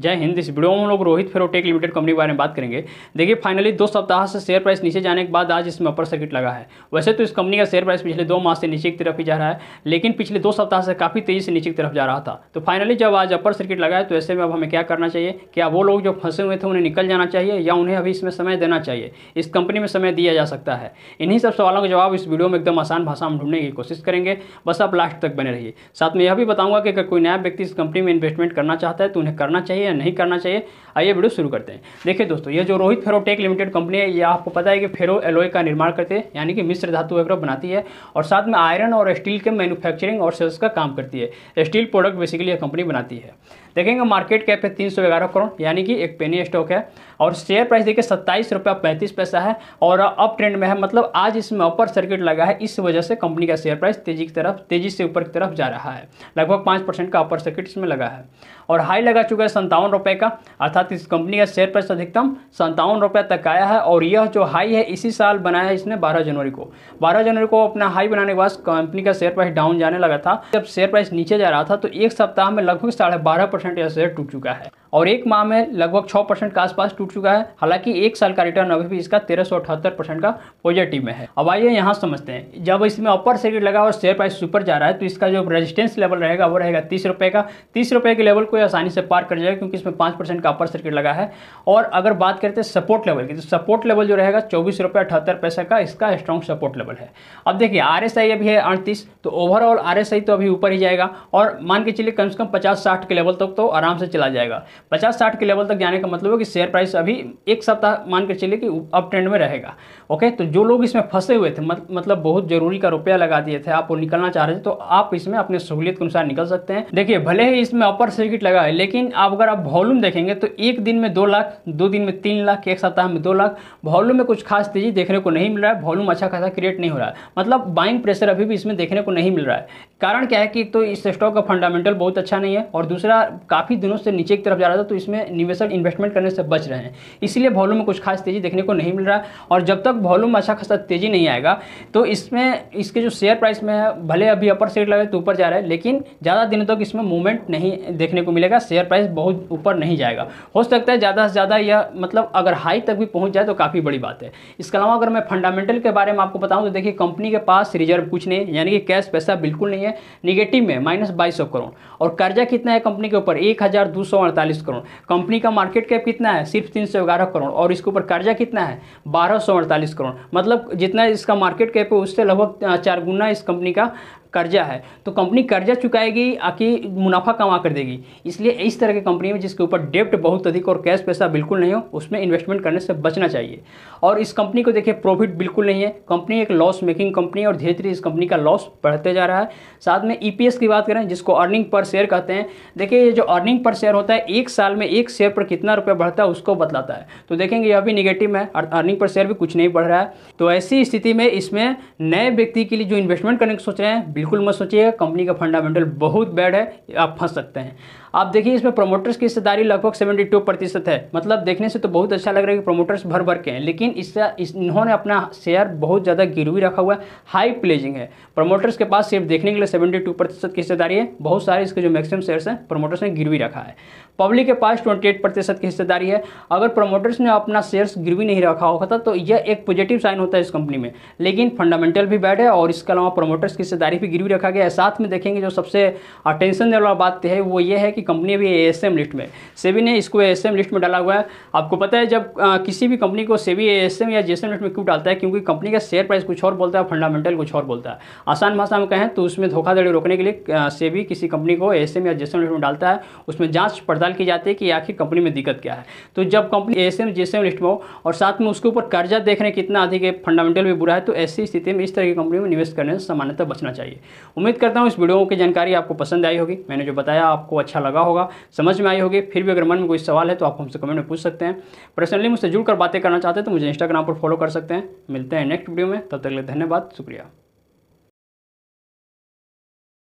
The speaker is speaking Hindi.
जय हिंद इस वीडियो में हम लोग रोहित फेरोटेक लिमिटेड कंपनी के बारे में बात करेंगे देखिए फाइनली दो सप्ताह से शेयर प्राइस नीचे जाने के बाद आज इसमें अपर सर्किट लगा है वैसे तो इस कंपनी का शेयर प्राइस पिछले दो माह से नीचे की तरफ ही जा रहा है लेकिन पिछले दो सप्ताह से काफ़ी तेज़ी से नीचे की तरफ जा रहा था तो फाइनली जब आज अपर सर्किट लगा है तो ऐसे में अब हमें क्या करना चाहिए क्या वो लोग जो फंसे हुए थे उन्हें निकल जाना चाहिए या उन्हें अभी इसमें समय देना चाहिए इस कंपनी में समय दिया जा सकता है इन्हीं सब सवालों का जवाब इस वीडियो में एकदम आसान भाषा में ढूंढने की कोशिश करेंगे बस आप लास्ट तक बने रहिए साथ में यह भी बताऊंगा कि अगर कोई नया व्यक्ति इस कंपनी में इन्वेस्टमेंट करना चाहता है तो उन्हें करना चाहिए या नहीं करना चाहिए आइए वीडियो शुरू करते हैं देखिए दोस्तों ये जो रोहित फेरोटेक लिमिटेड कंपनी है ये आपको पता है कि फेरो एलोए का निर्माण करते हैं यानी कि मिश्र धातु वगैरह बनाती है और साथ में आयरन और स्टील के मैन्युफैक्चरिंग और सेल्स का काम करती है स्टील प्रोडक्ट बेसिकली यह कंपनी बनाती है देखेंगे मार्केट कैप है तीन करोड़ यानी कि एक पेनी स्टॉक है और शेयर प्राइस देखिए सत्ताईस रुपया पैंतीस पैसा है और अप ट्रेंड में है मतलब आज इसमें अपर सर्किट लगा है इस वजह से कंपनी का शेयर प्राइस तेजी की तरफ तेजी से ऊपर की तरफ जा रहा है लगभग पाँच परसेंट का अपर सर्किट इसमें लगा है और हाई लगा चुका है संतावन रुपये का अर्थात इस कंपनी का शेयर प्राइस अधिकतम संतावन रुपये तक आया है और यह जो हाई है इसी साल बनाया है इसने बारह जनवरी को बारह जनवरी को अपना हाई बनाने के बाद कंपनी का शेयर प्राइस डाउन जाने लगा था जब शेयर प्राइस नीचे जा रहा था तो एक सप्ताह में लगभग साढ़े बारह परसेंट यह शेयर टूट चुका है और एक माह में लगभग छः परसेंट के आसपास टूट चुका है हालांकि एक साल का रिटर्न अभी भी इसका तेरह सौ परसेंट का पॉजिटिव में है अब आइए यहाँ समझते हैं जब इसमें अपर सर्किट लगा और शेयर प्राइस सुपर जा रहा है तो इसका जो रेजिस्टेंस लेवल रहेगा वो रहेगा तीस रुपये का तीस रुपये के लेवल को आसानी से पार कर जाएगा क्योंकि इसमें पाँच परसेंट का अपर सर्किट लगा है और अगर बात करते हैं सपोर्ट लेवल की तो सपोर्ट लेवल जो रहेगा चौबीस रुपये अठहत्तर पैसा का इसका स्ट्रॉन्ग सपोर्ट लेवल है अब देखिए आर एस आई अभी है अड़तीस तो ओवरऑल आर एस आई तो अभी ऊपर ही जाएगा और मान के चलिए कम से कम पचास साठ के लेवल तक तो आराम से चला जाएगा पचास साठ के लेवल तक जाने का मतलब है कि शेयर प्राइस अभी एक सप्ताह मान के चलिए कि अप ट्रेंड में रहेगा ओके तो जो लोग इसमें फंसे हुए थे मत, मतलब बहुत जरूरी का रुपया लगा दिए थे आप वो निकलना चाह रहे थे तो आप इसमें अपने सहूलियत के अनुसार निकल सकते हैं देखिए भले ही इसमें अपर सर्किट लगा है लेकिन आप अगर आप वॉल्यूम देखेंगे तो एक दिन में दो लाख दो दिन में तीन लाख एक सप्ताह में दो लाख वॉल्यूम में कुछ खास तेजी देखने को नहीं मिल रहा है वॉल्यूम अच्छा खासा क्रिएट नहीं हो रहा है मतलब बाइंग प्रेशर अभी भी इसमें देखने को नहीं मिल रहा है कारण क्या है कि तो इस स्टॉक का फंडामेंटल बहुत अच्छा नहीं है और दूसरा काफ़ी दिनों से नीचे की तरफ जा रहा था तो इसमें निवेशक इन्वेस्टमेंट करने से बच रहे हैं इसीलिए वॉल्यूम में कुछ खास तेज़ी देखने को नहीं मिल रहा और जब तक वॉल्यूम अच्छा खासा तेज़ी नहीं आएगा तो इसमें इसके जो शेयर प्राइस में है भले अभी अपर सेट लगे तो ऊपर जा रहा है लेकिन ज़्यादा दिनों तक इसमें मूवमेंट नहीं देखने को मिलेगा शेयर प्राइस बहुत ऊपर नहीं जाएगा हो सकता है ज़्यादा से ज़्यादा यह मतलब अगर हाई तक भी पहुँच जाए तो काफ़ी बड़ी बात है इसके अलावा अगर मैं फंडामेंटल के बारे में आपको बताऊँ तो देखिए कंपनी के पास रिजर्व कुछ नहीं यानी कि कैश पैसा बिल्कुल नहीं है है निगेटिव में माइनस बाईस करोड़ और कर्जा कितना है कंपनी के ऊपर एक करोड़ कंपनी का मार्केट कैप कितना है सिर्फ तीन करोड़ और इसके ऊपर कर्जा कितना है बारह करोड़ मतलब जितना इसका मार्केट कैप है उससे लगभग चार गुना इस कंपनी का कर्जा है तो कंपनी कर्जा चुकाएगी आकि मुनाफा कमा कर देगी इसलिए इस तरह की कंपनी में जिसके ऊपर डेप्ट बहुत अधिक और कैश पैसा बिल्कुल नहीं हो उसमें इन्वेस्टमेंट करने से बचना चाहिए और इस कंपनी को देखिए प्रॉफिट बिल्कुल नहीं है कंपनी एक लॉस मेकिंग कंपनी और धीरे धीरे इस कंपनी का लॉस बढ़ते जा रहा है साथ में ई e की बात करें जिसको अर्निंग पर शेयर कहते हैं देखिए ये जो अर्निंग पर शेयर होता है एक साल में एक शेयर पर कितना रुपया बढ़ता है उसको बतलाता है तो देखेंगे यह भी निगेटिव है अर्निंग पर शेयर भी कुछ नहीं बढ़ रहा है तो ऐसी स्थिति में इसमें नए व्यक्ति के लिए जो इन्वेस्टमेंट करने की सोच रहे हैं बिल्कुल मत सोचिएगा कंपनी का फंडामेंटल बहुत बैड है आप फंस सकते हैं आप देखिए इसमें प्रोमोटर्स की हिस्सेदारी लगभग 72 प्रतिशत है मतलब देखने से तो बहुत अच्छा लग रहा है कि प्रोमोटर्स भर भर के हैं लेकिन इससे इस इन्होंने अपना शेयर बहुत ज़्यादा गिरवी रखा हुआ है हाई प्लेजिंग है प्रोमोटर्स के पास सिर्फ देखने के लिए सेवेंटी टू प्रतिशत की हिस्सेदारी है बहुत सारे इसके जो मैक्सिमम शेयर्स हैं प्रोमोटर्स ने गिरवी रखा है पब्लिक के पास ट्वेंटी एट प्रतिशत की हिस्सेदारी है अगर प्रोमोटर्स ने अपना शेयर्स गिरवी नहीं रखा होता तो, तो यह एक पॉजिटिव साइन होता है इस कंपनी में लेकिन फंडामेंटल भी बैड है और इसके अलावा प्रोमोटर्स की हिस्सेदारी भी गिरवी रखा गया है साथ में देखेंगे जो सबसे अटेंशन देने वाला बात है वो ये है कि कंपनी अभी ए लिस्ट में सेबी ने इसको ए लिस्ट में डाला हुआ है आपको पता है जब आ, किसी भी कंपनी को सेबी ए या जे लिस्ट में क्यों डालता है क्योंकि कंपनी का शेयर प्राइस कुछ और बोलता है फंडामेंटल कुछ और बोलता है आसान भाषा में कहें तो उसमें धोखाधड़ी रोकने के लिए सेबी किसी कंपनी को ए या जे लिस्ट में डालता है उसमें जाँच पड़ताल की जाती है कि आखिर कंपनी में दिक्कत क्या है तो जब कंपनी ए एस लिस्ट में हो और साथ में उसके ऊपर कर्जा देख रहे कितना अधिक है फंडामेंटल भी बुरा है तो ऐसी स्थिति में इस तरह की कंपनी में निवेश करने से सामान्यतः बचना चाहिए उम्मीद करता हूँ इस वीडियो की जानकारी आपको पसंद आई होगी मैंने जो बताया आपको अच्छा लगा होगा समझ में आई होगी फिर भी अगर मन में कोई सवाल है तो आप हमसे कमेंट में पूछ सकते हैं पर्सनली मुझसे जुड़कर बातें करना चाहते हैं तो मुझे इंस्टाग्राम पर फॉलो कर सकते हैं मिलते हैं नेक्स्ट वीडियो में तब तक के लिए धन्यवाद शुक्रिया